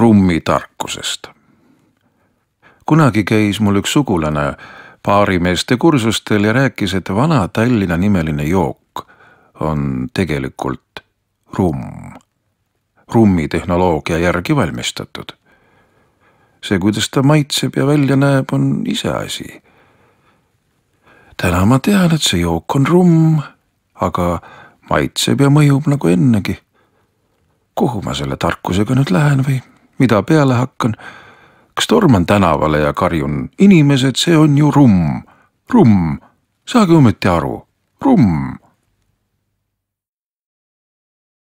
trummitarkusest. kunagi käis mul üks sugulane baarimeeste kursustel ja rääkis, et vana Tallinna nimeline jook on tegelikult rumm, rummitehnoloogia järgi valmistatud. see, kuidas ta maitseb ja välja näeb, on iseasi. täna ma tean, et see jook on rumm, aga maitseb ja mõjub nagu ennegi kuhu ma selle tarkusega nüüd lähen või? mida peale hakkan? kas torman tänavale ja karjun, inimesed, see on ju rumm, rumm, saage ometi aru, rumm